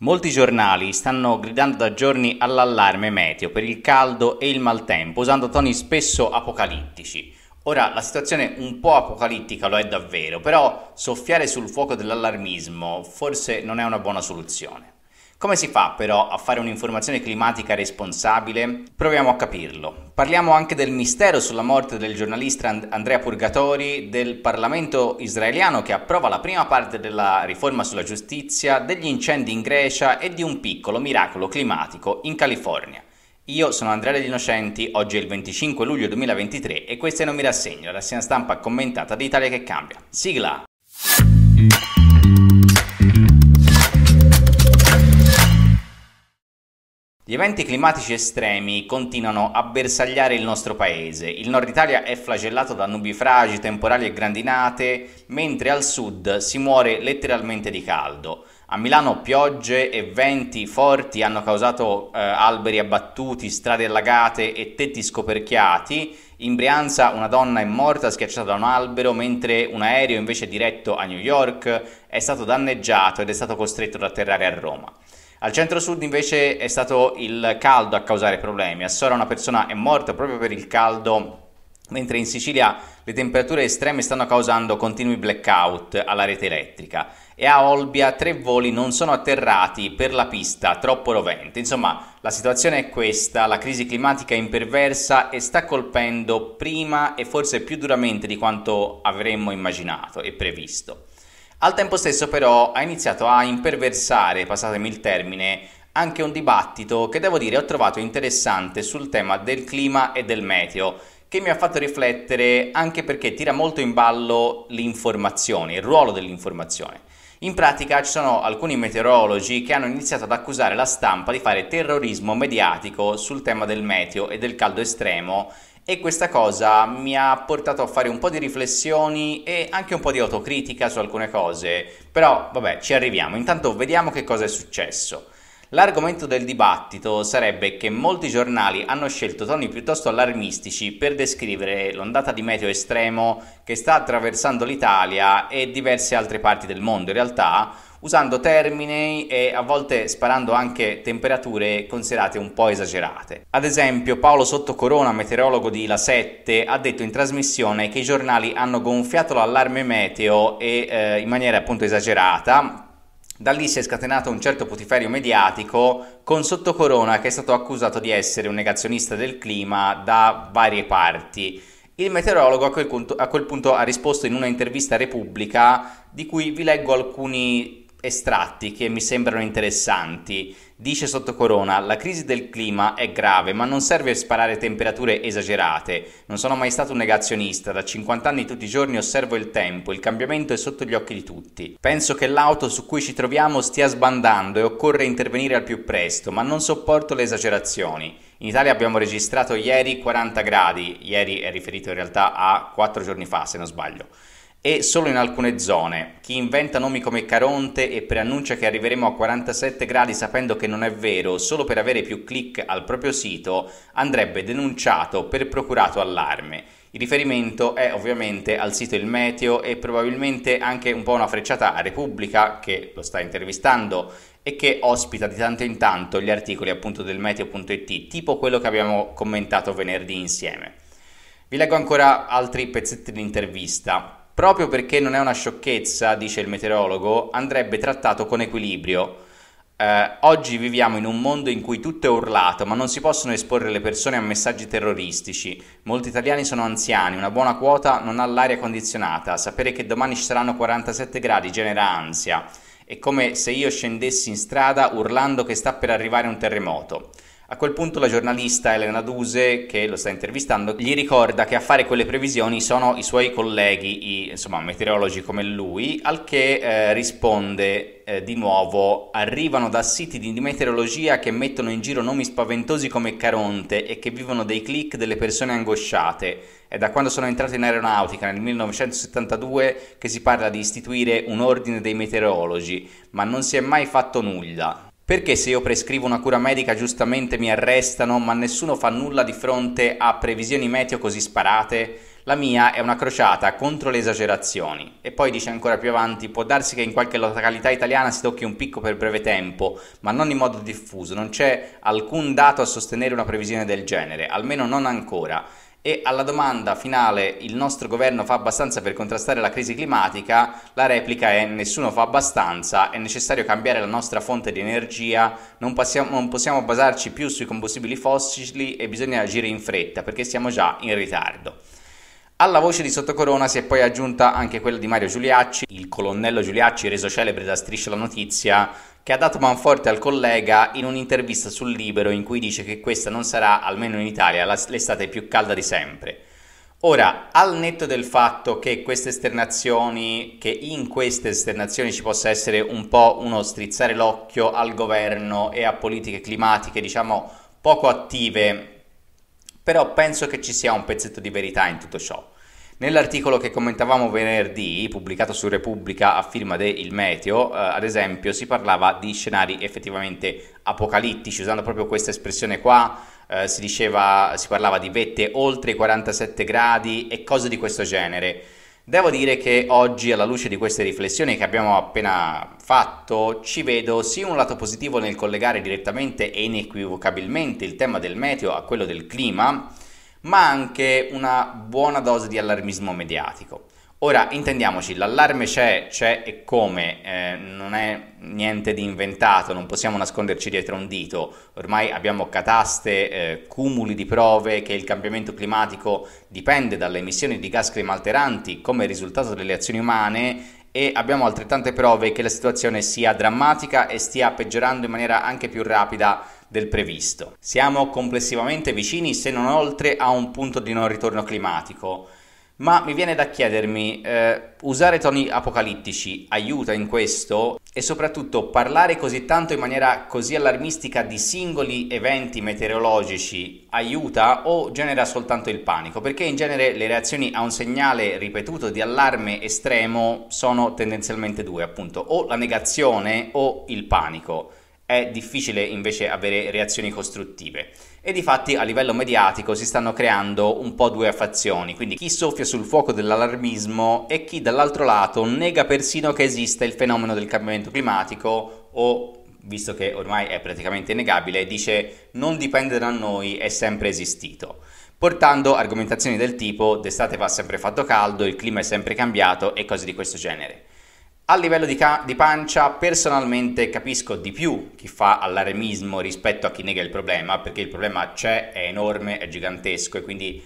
Molti giornali stanno gridando da giorni all'allarme meteo per il caldo e il maltempo, usando toni spesso apocalittici. Ora, la situazione un po' apocalittica lo è davvero, però soffiare sul fuoco dell'allarmismo forse non è una buona soluzione. Come si fa però a fare un'informazione climatica responsabile? Proviamo a capirlo. Parliamo anche del mistero sulla morte del giornalista Andrea Purgatori, del Parlamento israeliano che approva la prima parte della riforma sulla giustizia, degli incendi in Grecia e di un piccolo miracolo climatico in California. Io sono Andrea degli Innocenti, oggi è il 25 luglio 2023 e questa è Non mi rassegno, la rassegna stampa commentata di Italia che cambia. Sigla! Gli eventi climatici estremi continuano a bersagliare il nostro paese. Il nord Italia è flagellato da nubifragi, temporali e grandinate, mentre al sud si muore letteralmente di caldo. A Milano piogge e venti forti hanno causato eh, alberi abbattuti, strade allagate e tetti scoperchiati. In Brianza una donna è morta schiacciata da un albero, mentre un aereo invece diretto a New York è stato danneggiato ed è stato costretto ad atterrare a Roma. Al centro-sud invece è stato il caldo a causare problemi. A Sora una persona è morta proprio per il caldo mentre in Sicilia le temperature estreme stanno causando continui blackout alla rete elettrica e a Olbia tre voli non sono atterrati per la pista troppo rovente. Insomma, la situazione è questa, la crisi climatica è imperversa e sta colpendo prima e forse più duramente di quanto avremmo immaginato e previsto. Al tempo stesso però ha iniziato a imperversare, passatemi il termine, anche un dibattito che devo dire ho trovato interessante sul tema del clima e del meteo, che mi ha fatto riflettere anche perché tira molto in ballo l'informazione, il ruolo dell'informazione. In pratica ci sono alcuni meteorologi che hanno iniziato ad accusare la stampa di fare terrorismo mediatico sul tema del meteo e del caldo estremo e questa cosa mi ha portato a fare un po' di riflessioni e anche un po' di autocritica su alcune cose, però vabbè ci arriviamo, intanto vediamo che cosa è successo. L'argomento del dibattito sarebbe che molti giornali hanno scelto toni piuttosto allarmistici per descrivere l'ondata di meteo estremo che sta attraversando l'Italia e diverse altre parti del mondo. In realtà usando termini e a volte sparando anche temperature considerate un po' esagerate. Ad esempio, Paolo Sottocorona, meteorologo di La 7, ha detto in trasmissione che i giornali hanno gonfiato l'allarme meteo e, eh, in maniera appunto esagerata da lì si è scatenato un certo putiferio mediatico con Sottocorona che è stato accusato di essere un negazionista del clima da varie parti. Il meteorologo a quel, punto, a quel punto ha risposto in una intervista a Repubblica di cui vi leggo alcuni estratti che mi sembrano interessanti. Dice sotto corona, la crisi del clima è grave, ma non serve sparare temperature esagerate. Non sono mai stato un negazionista, da 50 anni tutti i giorni osservo il tempo, il cambiamento è sotto gli occhi di tutti. Penso che l'auto su cui ci troviamo stia sbandando e occorre intervenire al più presto, ma non sopporto le esagerazioni. In Italia abbiamo registrato ieri 40 gradi, ieri è riferito in realtà a 4 giorni fa, se non sbaglio e solo in alcune zone. Chi inventa nomi come Caronte e preannuncia che arriveremo a 47 gradi sapendo che non è vero solo per avere più click al proprio sito andrebbe denunciato per procurato allarme. Il riferimento è ovviamente al sito Il Meteo e probabilmente anche un po' una frecciata a Repubblica che lo sta intervistando e che ospita di tanto in tanto gli articoli appunto del meteo.it, tipo quello che abbiamo commentato venerdì insieme. Vi leggo ancora altri pezzetti di intervista. Proprio perché non è una sciocchezza, dice il meteorologo, andrebbe trattato con equilibrio. Eh, oggi viviamo in un mondo in cui tutto è urlato, ma non si possono esporre le persone a messaggi terroristici. Molti italiani sono anziani, una buona quota non ha l'aria condizionata. Sapere che domani ci saranno 47 gradi genera ansia. È come se io scendessi in strada urlando che sta per arrivare un terremoto. A quel punto la giornalista Elena Duse, che lo sta intervistando, gli ricorda che a fare quelle previsioni sono i suoi colleghi, i, insomma meteorologi come lui, al che eh, risponde eh, di nuovo arrivano da siti di meteorologia che mettono in giro nomi spaventosi come Caronte e che vivono dei click delle persone angosciate. È da quando sono entrato in aeronautica nel 1972 che si parla di istituire un ordine dei meteorologi, ma non si è mai fatto nulla. Perché se io prescrivo una cura medica giustamente mi arrestano, ma nessuno fa nulla di fronte a previsioni meteo così sparate? La mia è una crociata contro le esagerazioni. E poi dice ancora più avanti, può darsi che in qualche località italiana si tocchi un picco per breve tempo, ma non in modo diffuso, non c'è alcun dato a sostenere una previsione del genere, almeno non ancora e alla domanda finale il nostro governo fa abbastanza per contrastare la crisi climatica, la replica è nessuno fa abbastanza, è necessario cambiare la nostra fonte di energia, non, passiamo, non possiamo basarci più sui combustibili fossili e bisogna agire in fretta perché siamo già in ritardo. Alla voce di Sottocorona si è poi aggiunta anche quella di Mario Giuliacci, il colonnello Giuliacci reso celebre da Striscia la Notizia, che ha dato manforte al collega in un'intervista sul Libero in cui dice che questa non sarà, almeno in Italia, l'estate più calda di sempre. Ora, al netto del fatto che queste esternazioni, che in queste esternazioni ci possa essere un po' uno strizzare l'occhio al governo e a politiche climatiche, diciamo, poco attive, però penso che ci sia un pezzetto di verità in tutto ciò. Nell'articolo che commentavamo venerdì, pubblicato su Repubblica a firma de Il Meteo, eh, ad esempio, si parlava di scenari effettivamente apocalittici, usando proprio questa espressione qua, eh, si, diceva, si parlava di vette oltre i 47 gradi e cose di questo genere. Devo dire che oggi, alla luce di queste riflessioni che abbiamo appena fatto, ci vedo sì un lato positivo nel collegare direttamente e inequivocabilmente il tema del meteo a quello del clima, ma anche una buona dose di allarmismo mediatico. Ora intendiamoci, l'allarme c'è, c'è e come, eh, non è niente di inventato, non possiamo nasconderci dietro un dito, ormai abbiamo cataste, eh, cumuli di prove che il cambiamento climatico dipende dalle emissioni di gas climalteranti come risultato delle azioni umane e abbiamo altrettante prove che la situazione sia drammatica e stia peggiorando in maniera anche più rapida del previsto. Siamo complessivamente vicini se non oltre a un punto di non ritorno climatico. Ma mi viene da chiedermi, eh, usare toni apocalittici aiuta in questo? E soprattutto parlare così tanto in maniera così allarmistica di singoli eventi meteorologici aiuta o genera soltanto il panico? Perché in genere le reazioni a un segnale ripetuto di allarme estremo sono tendenzialmente due, appunto, o la negazione o il panico è difficile invece avere reazioni costruttive. E difatti a livello mediatico si stanno creando un po' due fazioni, quindi chi soffia sul fuoco dell'allarmismo e chi dall'altro lato nega persino che esista il fenomeno del cambiamento climatico o, visto che ormai è praticamente innegabile, dice non dipende da noi, è sempre esistito portando argomentazioni del tipo d'estate va sempre fatto caldo, il clima è sempre cambiato e cose di questo genere. A livello di, ca- di, pancia, personalmente capisco di più chi fa allarmismo rispetto a chi nega il problema, perché il problema c'è, è enorme, è gigantesco e quindi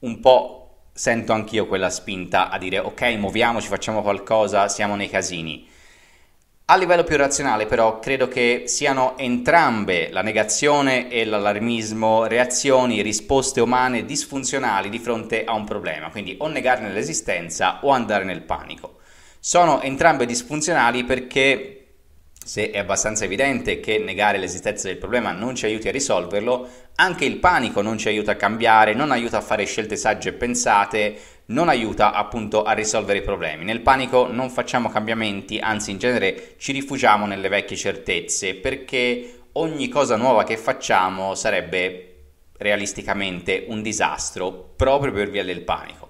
un po' sento anch'io quella spinta a dire ok, muoviamoci, facciamo qualcosa, siamo nei casini. A livello più razionale però credo che siano entrambe la negazione e l'allarmismo reazioni, risposte umane disfunzionali di fronte a un problema, quindi o negarne l'esistenza o andare nel panico. Sono entrambe disfunzionali perché se è abbastanza evidente che negare l'esistenza del problema non ci aiuti a risolverlo, anche il panico non ci aiuta a cambiare, non aiuta a fare scelte sagge e pensate, non aiuta appunto a risolvere i problemi. Nel panico non facciamo cambiamenti, anzi in genere ci rifugiamo nelle vecchie certezze perché ogni cosa nuova che facciamo sarebbe realisticamente un disastro proprio per via del panico.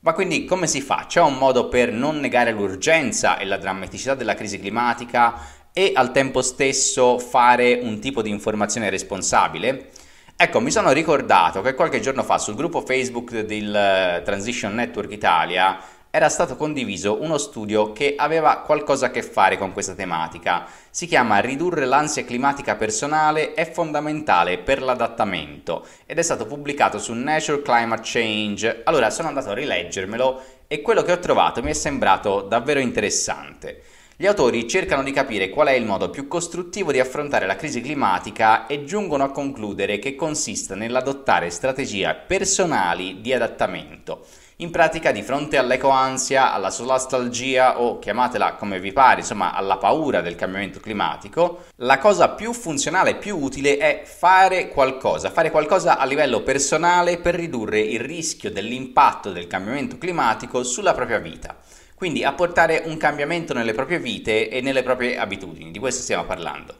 Ma quindi come si fa? C'è un modo per non negare l'urgenza e la drammaticità della crisi climatica e al tempo stesso fare un tipo di informazione responsabile? Ecco, mi sono ricordato che qualche giorno fa sul gruppo Facebook del eh, Transition Network Italia era stato condiviso uno studio che aveva qualcosa a che fare con questa tematica. Si chiama Ridurre l'ansia climatica personale è fondamentale per l'adattamento ed è stato pubblicato su Nature Climate Change. Allora sono andato a rileggermelo e quello che ho trovato mi è sembrato davvero interessante. Gli autori cercano di capire qual è il modo più costruttivo di affrontare la crisi climatica e giungono a concludere che consista nell'adottare strategie personali di adattamento. In pratica di fronte all'ecoansia, alla solastalgia o chiamatela come vi pare, insomma alla paura del cambiamento climatico, la cosa più funzionale, e più utile è fare qualcosa, fare qualcosa a livello personale per ridurre il rischio dell'impatto del cambiamento climatico sulla propria vita quindi apportare un cambiamento nelle proprie vite e nelle proprie abitudini, di questo stiamo parlando.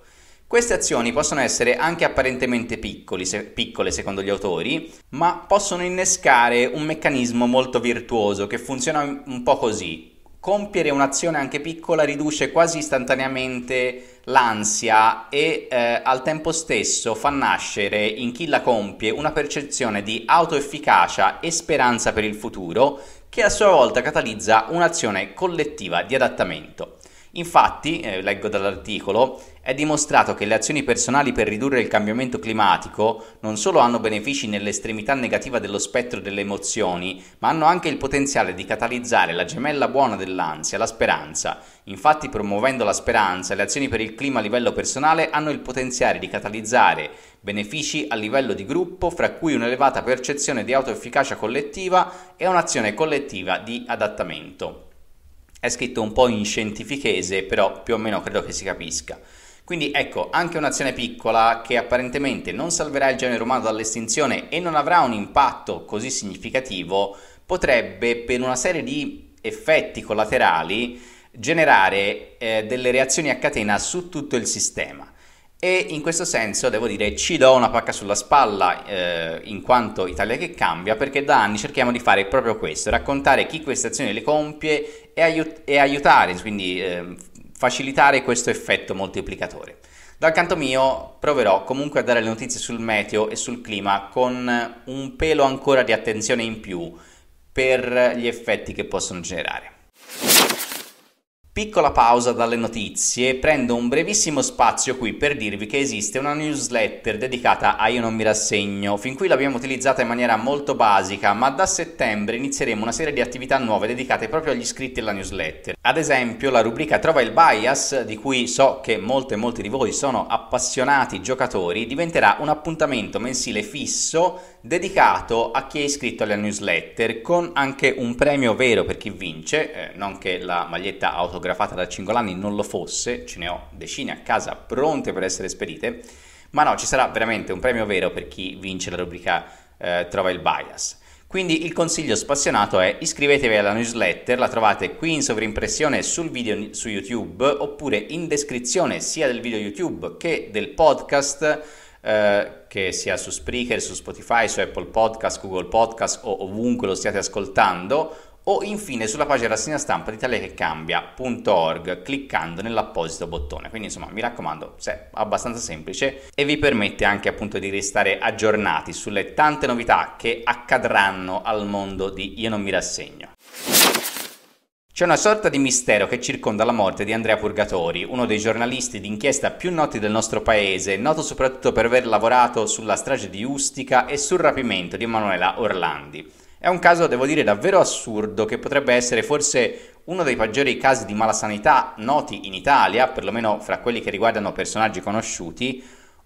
Queste azioni possono essere anche apparentemente piccoli, se, piccole secondo gli autori, ma possono innescare un meccanismo molto virtuoso che funziona un po' così. Compiere un'azione anche piccola riduce quasi istantaneamente l'ansia e eh, al tempo stesso fa nascere in chi la compie una percezione di autoefficacia e speranza per il futuro che a sua volta catalizza un'azione collettiva di adattamento. Infatti, eh, leggo dall'articolo, è dimostrato che le azioni personali per ridurre il cambiamento climatico non solo hanno benefici nell'estremità negativa dello spettro delle emozioni, ma hanno anche il potenziale di catalizzare la gemella buona dell'ansia, la speranza. Infatti, promuovendo la speranza, le azioni per il clima a livello personale hanno il potenziale di catalizzare benefici a livello di gruppo, fra cui un'elevata percezione di autoefficacia collettiva e un'azione collettiva di adattamento. È scritto un po' in scientifichese, però più o meno credo che si capisca. Quindi ecco, anche un'azione piccola che apparentemente non salverà il genere umano dall'estinzione e non avrà un impatto così significativo, potrebbe per una serie di effetti collaterali generare eh, delle reazioni a catena su tutto il sistema e in questo senso devo dire ci do una pacca sulla spalla eh, in quanto Italia che cambia perché da anni cerchiamo di fare proprio questo, raccontare chi queste azioni le compie e, aiut- e aiutare, quindi eh, facilitare questo effetto moltiplicatore. Dal canto mio proverò comunque a dare le notizie sul meteo e sul clima con un pelo ancora di attenzione in più per gli effetti che possono generare. Piccola pausa dalle notizie, prendo un brevissimo spazio qui per dirvi che esiste una newsletter dedicata a Io non mi rassegno. Fin qui l'abbiamo utilizzata in maniera molto basica, ma da settembre inizieremo una serie di attività nuove dedicate proprio agli iscritti alla newsletter. Ad esempio la rubrica Trova il bias, di cui so che molte e molti di voi sono appassionati giocatori, diventerà un appuntamento mensile fisso dedicato a chi è iscritto alla newsletter con anche un premio vero per chi vince, eh, non che la maglietta autografata da Cingolani non lo fosse, ce ne ho decine a casa pronte per essere spedite, ma no, ci sarà veramente un premio vero per chi vince la rubrica eh, Trova il bias. Quindi il consiglio spassionato è iscrivetevi alla newsletter, la trovate qui in sovrimpressione sul video su YouTube oppure in descrizione sia del video YouTube che del podcast eh, che sia su Spreaker, su Spotify, su Apple Podcast, Google Podcast o ovunque lo stiate ascoltando o infine sulla pagina rassegna stampa di italiachecambia.org cliccando nell'apposito bottone. Quindi insomma mi raccomando, è abbastanza semplice e vi permette anche appunto di restare aggiornati sulle tante novità che accadranno al mondo di Io non mi rassegno. C'è una sorta di mistero che circonda la morte di Andrea Purgatori, uno dei giornalisti d'inchiesta più noti del nostro paese, noto soprattutto per aver lavorato sulla strage di Ustica e sul rapimento di Emanuela Orlandi. È un caso, devo dire, davvero assurdo che potrebbe essere forse uno dei peggiori casi di malasanità noti in Italia, perlomeno fra quelli che riguardano personaggi conosciuti,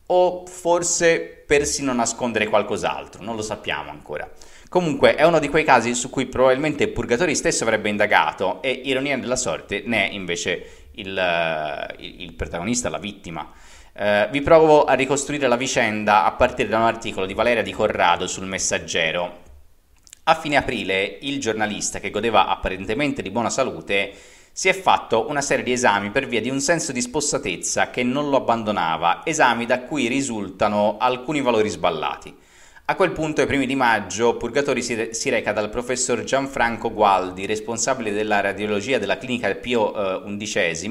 o forse persino nascondere qualcos'altro, non lo sappiamo ancora. Comunque è uno di quei casi su cui probabilmente Purgatori stesso avrebbe indagato e ironia della sorte ne è invece il, eh, il protagonista, la vittima. Uh, vi provo a ricostruire la vicenda a partire da un articolo di Valeria Di Corrado sul Messaggero. A fine aprile il giornalista, che godeva apparentemente di buona salute, si è fatto una serie di esami per via di un senso di spossatezza che non lo abbandonava, esami da cui risultano alcuni valori sballati. A quel punto, ai primi di maggio, Purgatori si, re- si, reca dal professor Gianfranco Gualdi, responsabile della radiologia della clinica Pio eh, XI,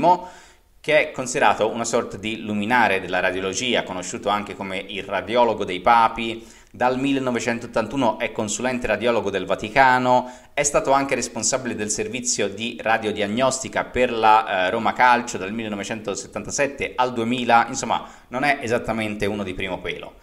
che è considerato una sorta di luminare della radiologia, conosciuto anche come il radiologo dei papi. Dal 1981 è consulente radiologo del Vaticano, è stato anche responsabile del servizio di radiodiagnostica per la eh, Roma Calcio dal 1977 al 2000, insomma non è esattamente uno di primo pelo.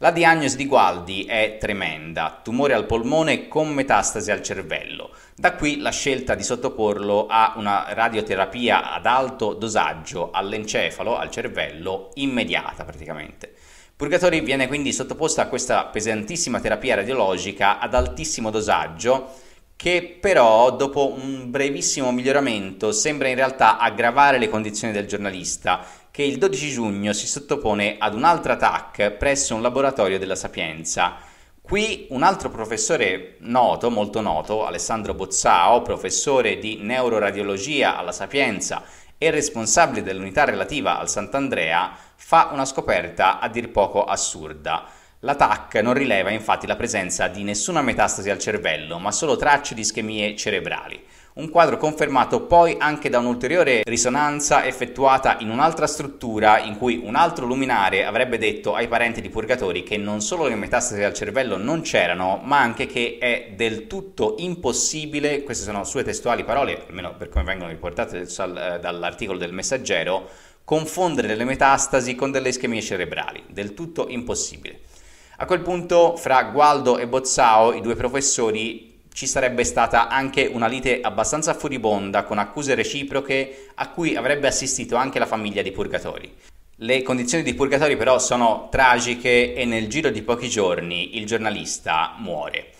La diagnosi di Gualdi è tremenda, tumore al polmone con metastasi al cervello. Da qui la scelta di sottoporlo a una radioterapia ad alto dosaggio all'encefalo, al cervello, immediata praticamente. Purgatori viene quindi sottoposto a questa pesantissima terapia radiologica ad altissimo dosaggio che però dopo un brevissimo miglioramento sembra in realtà aggravare le condizioni del giornalista che il 12 giugno si sottopone ad un'altra TAC presso un laboratorio della Sapienza. Qui un altro professore noto, molto noto, Alessandro Bozzao, professore di neuroradiologia alla Sapienza e responsabile dell'unità relativa al Sant'Andrea, fa una scoperta a dir poco assurda. La TAC non rileva infatti la presenza di nessuna metastasi al cervello, ma solo tracce di ischemie cerebrali un quadro confermato poi anche da un'ulteriore risonanza effettuata in un'altra struttura in cui un altro luminare avrebbe detto ai parenti di Purgatori che non solo le metastasi al cervello non c'erano, ma anche che è del tutto impossibile, queste sono sue testuali parole, almeno per come vengono riportate eh, dall'articolo del messaggero, confondere le metastasi con delle ischemie cerebrali, del tutto impossibile. A quel punto, fra Gualdo e Bozzao, i due professori ci sarebbe stata anche una lite abbastanza furibonda con accuse reciproche a cui avrebbe assistito anche la famiglia di Purgatori. Le condizioni di Purgatori però sono tragiche e nel giro di pochi giorni il giornalista muore.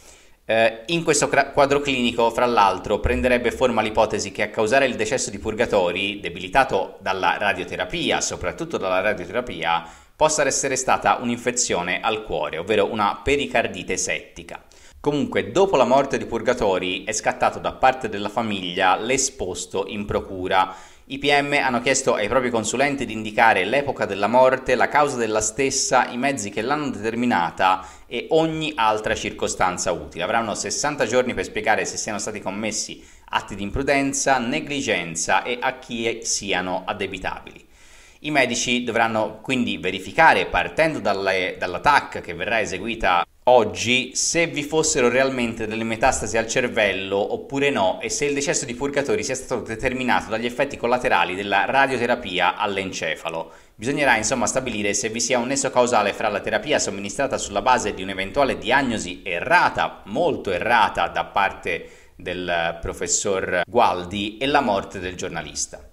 Eh, in questo quadro clinico, fra l'altro, prenderebbe forma l'ipotesi che a causare il decesso di Purgatori, debilitato dalla radioterapia, soprattutto dalla radioterapia, possa essere stata un'infezione al cuore, ovvero una pericardite settica. Comunque, dopo la morte di Purgatori è scattato da parte della famiglia l'esposto in procura. I PM hanno chiesto ai propri consulenti di indicare l'epoca della morte, la causa della stessa, i mezzi che l'hanno determinata e ogni altra circostanza utile. Avranno 60 giorni per spiegare se siano stati commessi atti di imprudenza, negligenza e a chi siano addebitabili. I medici dovranno quindi verificare, partendo dalle, dall'attack che verrà eseguita Oggi, se vi fossero realmente delle metastasi al cervello oppure no, e se il decesso di Purgatori sia stato determinato dagli effetti collaterali della radioterapia all'encefalo. Bisognerà insomma stabilire se vi sia un nesso causale fra la terapia somministrata sulla base di un'eventuale diagnosi errata, molto errata, da parte del professor Gualdi e la morte del giornalista.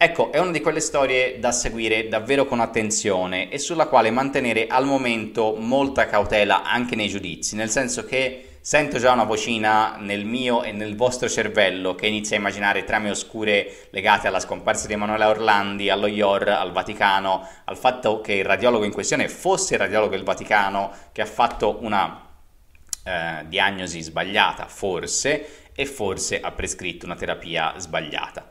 Ecco, è una di quelle storie da seguire davvero con attenzione e sulla quale mantenere al momento molta cautela anche nei giudizi, nel senso che sento già una vocina nel mio e nel vostro cervello che inizia a immaginare trame oscure legate alla scomparsa di Emanuele Orlandi, allo IOR, al Vaticano, al fatto che il radiologo in questione fosse il radiologo del Vaticano che ha fatto una eh, diagnosi sbagliata, forse, e forse ha prescritto una terapia sbagliata.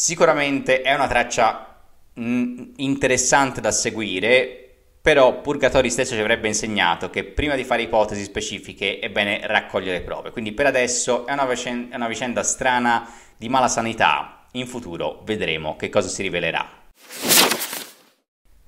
Sicuramente è una traccia mh, mm, interessante da seguire, però Purgatori stesso ci avrebbe insegnato che prima di fare ipotesi specifiche è bene raccogliere prove. Quindi per adesso è una, vicenda, è una vicenda strana di mala sanità. In futuro vedremo che cosa si rivelerà.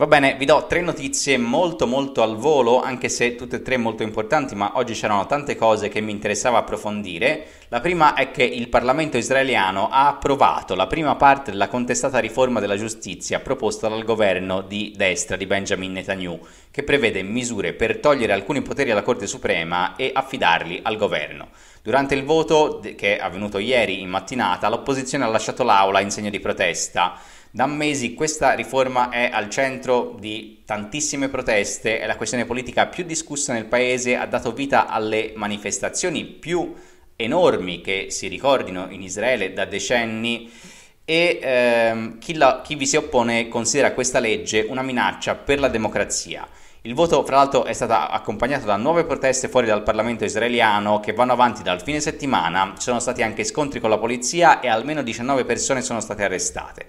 Va bene, vi do tre notizie molto molto al volo, anche se tutte e tre molto importanti, ma oggi c'erano tante cose che mi interessava approfondire. La prima è che il Parlamento israeliano ha approvato la prima parte della contestata riforma della giustizia proposta dal governo di destra di Benjamin Netanyahu, che prevede misure per togliere alcuni poteri alla Corte Suprema e affidarli al governo. Durante il voto, che è avvenuto ieri in mattinata, l'opposizione ha lasciato l'aula in segno di protesta da mesi questa riforma è al centro di tantissime proteste, è la questione politica più discussa nel paese, ha dato vita alle manifestazioni più enormi che si ricordino in Israele da decenni e ehm, chi, la, chi vi si oppone considera questa legge una minaccia per la democrazia. Il voto, fra l'altro, è stato accompagnato da nuove proteste fuori dal Parlamento israeliano che vanno avanti dal fine settimana. Ci sono stati anche scontri con la polizia e almeno 19 persone sono state arrestate.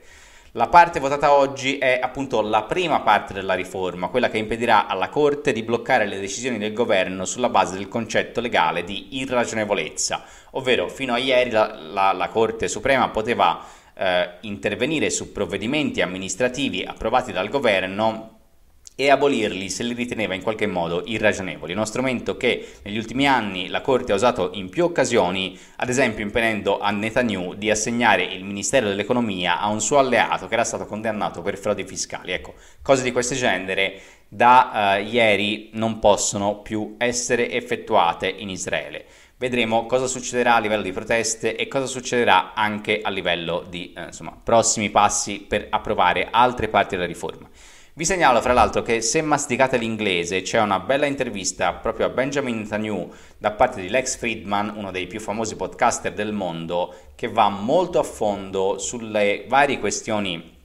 La parte votata oggi è appunto la prima parte della riforma, quella che impedirà alla Corte di bloccare le decisioni del governo sulla base del concetto legale di irragionevolezza, ovvero fino a ieri la, la, la Corte Suprema poteva eh, intervenire su provvedimenti amministrativi approvati dal governo e abolirli se li riteneva in qualche modo irragionevoli, uno strumento che negli ultimi anni la Corte ha usato in più occasioni, ad esempio impedendo a Netanyahu di assegnare il Ministero dell'Economia a un suo alleato che era stato condannato per frodi fiscali. Ecco, cose di questo genere da uh, ieri non possono più essere effettuate in Israele. Vedremo cosa succederà a livello di proteste e cosa succederà anche a livello di eh, insomma, prossimi passi per approvare altre parti della riforma. Vi segnalo fra l'altro che se masticate l'inglese c'è una bella intervista proprio a Benjamin Netanyahu da parte di Lex Friedman, uno dei più famosi podcaster del mondo, che va molto a fondo sulle varie questioni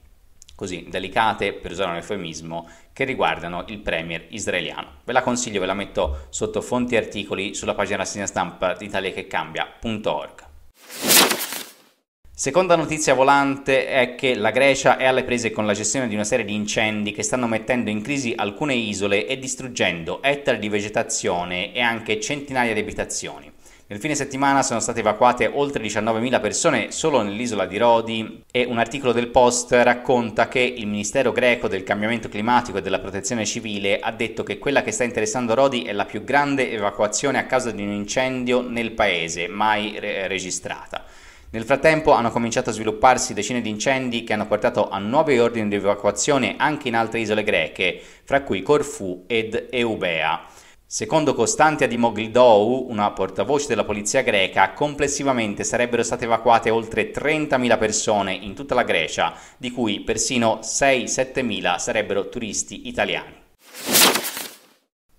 così delicate, per usare un eufemismo, che riguardano il premier israeliano. Ve la consiglio, ve la metto sotto fonti e articoli sulla pagina rassegna stampa di italiachecambia.org. Seconda notizia volante è che la Grecia è alle prese con la gestione di una serie di incendi che stanno mettendo in crisi alcune isole e distruggendo ettari di vegetazione e anche centinaia di abitazioni. Nel fine settimana sono state evacuate oltre 19.000 persone solo nell'isola di Rodi e un articolo del Post racconta che il Ministero greco del cambiamento climatico e della protezione civile ha detto che quella che sta interessando Rodi è la più grande evacuazione a causa di un incendio nel paese mai re- registrata. Nel frattempo hanno cominciato a svilupparsi decine di incendi che hanno portato a nuovi ordini di evacuazione anche in altre isole greche, fra cui Corfù ed Eubea. Secondo Costantia di Moglidou, una portavoce della polizia greca, complessivamente sarebbero state evacuate oltre 30.000 persone in tutta la Grecia, di cui persino 6-7.000 sarebbero turisti italiani.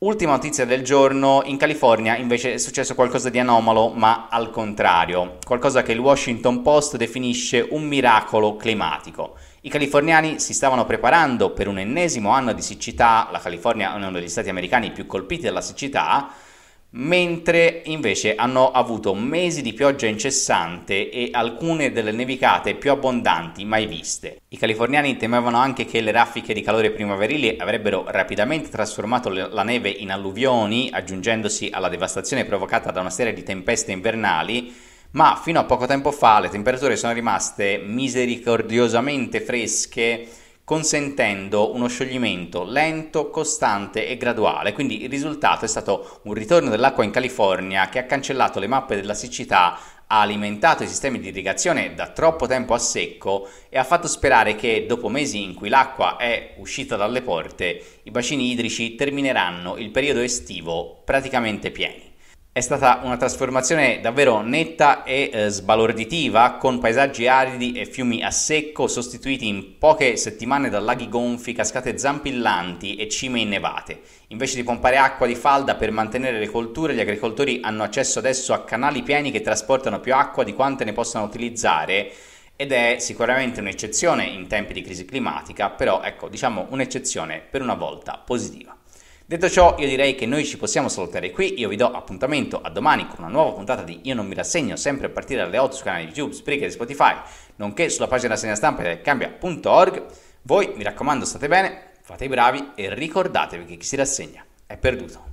Ultima notizia del giorno, in California invece è successo qualcosa di anomalo ma al contrario, qualcosa che il Washington Post definisce un miracolo climatico. I californiani si stavano preparando per un ennesimo anno di siccità, la California è uno degli stati americani più colpiti dalla siccità, mentre invece hanno avuto mesi di pioggia incessante e alcune delle nevicate più abbondanti mai viste. I californiani temevano anche che le raffiche di calore primaverili avrebbero rapidamente trasformato la neve in alluvioni, aggiungendosi alla devastazione provocata da una serie di tempeste invernali, ma fino a poco tempo fa le temperature sono rimaste misericordiosamente fresche consentendo uno scioglimento lento, costante e graduale. Quindi il risultato è stato un ritorno dell'acqua in California che ha cancellato le mappe della siccità ha alimentato i sistemi di irrigazione da troppo tempo a secco e ha fatto sperare che, dopo mesi in cui l'acqua è uscita dalle porte, i bacini idrici termineranno il periodo estivo praticamente pieni. È stata una trasformazione davvero netta e eh, sbalorditiva, con paesaggi aridi e fiumi a secco sostituiti in poche settimane da laghi gonfi, cascate zampillanti e cime innevate. Invece di pompare acqua di falda per mantenere le colture, gli agricoltori hanno accesso adesso a canali pieni che trasportano più acqua di quante ne possano utilizzare ed è sicuramente un'eccezione in tempi di crisi climatica, però ecco, diciamo un'eccezione per una volta positiva. Detto ciò, io direi che noi ci possiamo salutare qui, io vi do appuntamento a domani con una nuova puntata di Io non mi rassegno, sempre a partire dalle 8 su canale YouTube, Spreaker e Spotify, nonché sulla pagina segna stampa del cambia.org. Voi, mi raccomando, state bene, fate i bravi e ricordatevi che chi si rassegna è perduto.